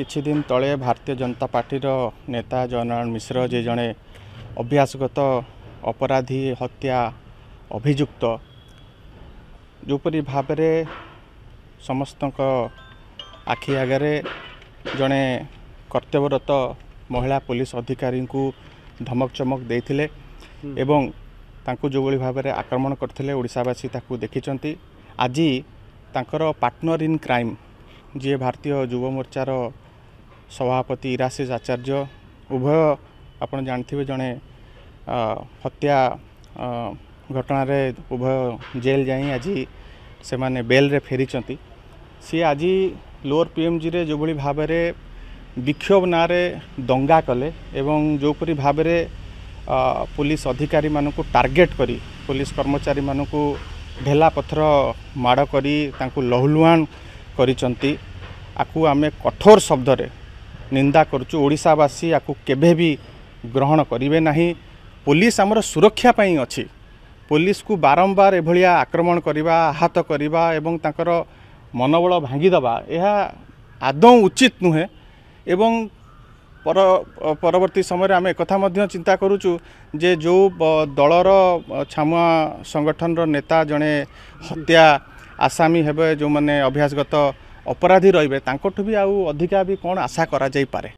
କିଛି ଦିନ ତଳେ ଭାରତୀୟ ଜନତା ପାର୍ଟିର ନେତା ଜୟନାରାୟଣ ମିଶ୍ର ଯିଏ ଜଣେ ଅଭ୍ୟାସଗତ ଅପରାଧୀ ହତ୍ୟା ଅଭିଯୁକ୍ତ ଯେପରି ଭାବରେ ସମସ୍ତଙ୍କ ଆଖି ଆଗରେ ଜଣେ କର୍ତ୍ତବ୍ୟରତ ମହିଳା ପୋଲିସ ଅଧିକାରୀଙ୍କୁ ଧମକ ଚମକ ଦେଇଥିଲେ ଏବଂ ତାଙ୍କୁ ଯେଉଁଭଳି ଭାବରେ ଆକ୍ରମଣ କରିଥିଲେ ଓଡ଼ିଶାବାସୀ ତାକୁ ଦେଖିଛନ୍ତି ଆଜି ତାଙ୍କର ପାର୍ଟନର ଇନ୍ କ୍ରାଇମ୍ ଯିଏ ଭାରତୀୟ ଯୁବମୋର୍ଚ୍ଚାର ସଭାପତି ଇରାଶିଷ ଆଚାର୍ଯ୍ୟ ଉଭୟ ଆପଣ ଜାଣିଥିବେ ଜଣେ ହତ୍ୟା ଘଟଣାରେ ଉଭୟ ଜେଲ୍ ଯାଇ ଆଜି ସେମାନେ ବେଲ୍ରେ ଫେରିଛନ୍ତି ସିଏ ଆଜି ଲୋଅର ପିଏମ୍ଜିରେ ଯେଉଁଭଳି ଭାବରେ ବିକ୍ଷୋଭ ନାଁରେ ଦଙ୍ଗା କଲେ ଏବଂ ଯେଉଁପରି ଭାବରେ ପୋଲିସ ଅଧିକାରୀମାନଙ୍କୁ ଟାର୍ଗେଟ୍ କରି ପୋଲିସ କର୍ମଚାରୀମାନଙ୍କୁ ଢେଲା ପଥର ମାଡ଼ କରି ତାଙ୍କୁ ଲହୁଲୁହାଣ କରିଛନ୍ତି ଆକୁ ଆମେ କଠୋର ଶବ୍ଦରେ ନିନ୍ଦା କରୁଛୁ ଓଡ଼ିଶାବାସୀ ଆକୁ କେବେ ବି ଗ୍ରହଣ କରିବେ ନାହିଁ ପୋଲିସ ଆମର ସୁରକ୍ଷା ପାଇଁ ଅଛି ପୋଲିସକୁ ବାରମ୍ବାର ଏଭଳିଆ ଆକ୍ରମଣ କରିବା ଆହତ କରିବା ଏବଂ ତାଙ୍କର ମନୋବଳ ଭାଙ୍ଗିଦେବା ଏହା ଆଦୌ ଉଚିତ ନୁହେଁ ଏବଂ ପର ପରବର୍ତ୍ତୀ ସମୟରେ ଆମେ ଏକଥା ମଧ୍ୟ ଚିନ୍ତା କରୁଛୁ ଯେ ଯେଉଁ ଦଳର ଛାମୁଆ ସଂଗଠନର ନେତା ଜଣେ ହତ୍ୟା ଆସାମୀ ହେବେ ଯେଉଁମାନେ ଅଭ୍ୟାସଗତ ଅପରାଧୀ ରହିବେ ତାଙ୍କଠୁ ବି ଆଉ ଅଧିକା ବି କ'ଣ ଆଶା କରାଯାଇପାରେ